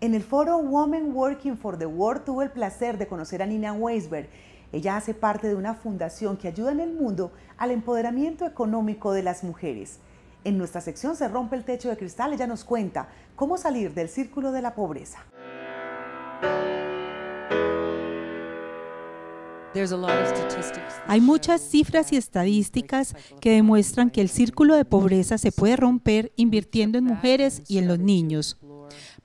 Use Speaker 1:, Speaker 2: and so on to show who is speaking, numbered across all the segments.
Speaker 1: En el foro Women Working for the World tuve el placer de conocer a Nina Weisberg. Ella hace parte de una fundación que ayuda en el mundo al empoderamiento económico de las mujeres. En nuestra sección Se rompe el techo de cristal, ella nos cuenta cómo salir del círculo de la pobreza. Hay muchas cifras y estadísticas que demuestran que el círculo de pobreza se puede romper invirtiendo en mujeres y en los niños.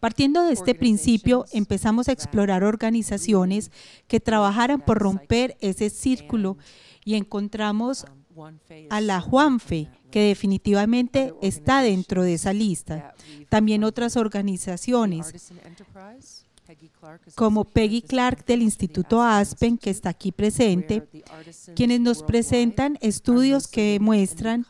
Speaker 1: Partiendo de este principio, empezamos a explorar organizaciones que trabajaran por romper ese círculo y encontramos a la Juanfe, que definitivamente está dentro de esa lista. También otras organizaciones como Peggy Clark del Instituto Aspen, que está aquí presente, quienes nos presentan estudios que muestran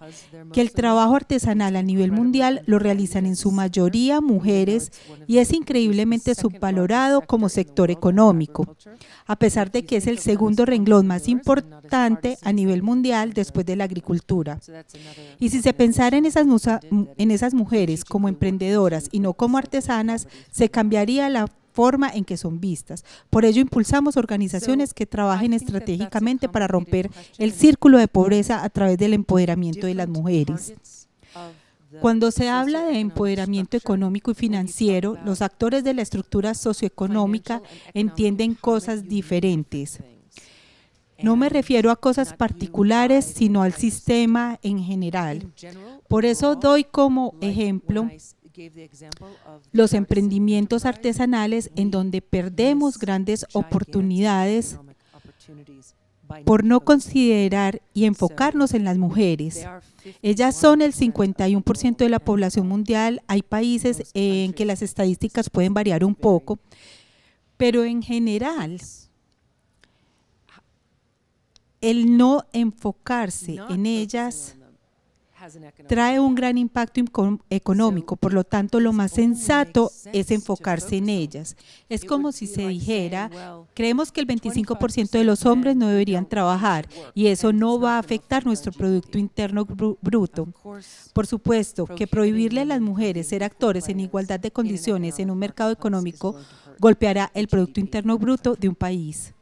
Speaker 1: que el trabajo artesanal a nivel mundial lo realizan en su mayoría mujeres y es increíblemente subvalorado como sector económico, a pesar de que es el segundo renglón más importante a nivel mundial después de la agricultura. Y si se pensara uh, en esas, en esas mujeres como emprendedoras y no como artesanas, se cambiaría la forma en que son vistas. Por ello, impulsamos organizaciones que trabajen estratégicamente para romper el círculo de pobreza a través del empoderamiento de las mujeres. Cuando se habla de empoderamiento económico y financiero, los actores de la estructura socioeconómica entienden cosas diferentes. No me refiero a cosas particulares, sino al sistema en general. Por eso doy como ejemplo los emprendimientos artesanales en donde perdemos grandes oportunidades por no considerar y enfocarnos en las mujeres. Ellas son el 51% de la población mundial. Hay países en que las estadísticas pueden variar un poco, pero en general, el no enfocarse en ellas trae un gran impacto económico, por lo tanto lo más sensato es enfocarse en ellas. Es como si se dijera, creemos que el 25% de los hombres no deberían trabajar y eso no va a afectar nuestro Producto Interno Bruto. Por supuesto que prohibirle a las mujeres ser actores en igualdad de condiciones en un mercado económico golpeará el Producto Interno Bruto de un país.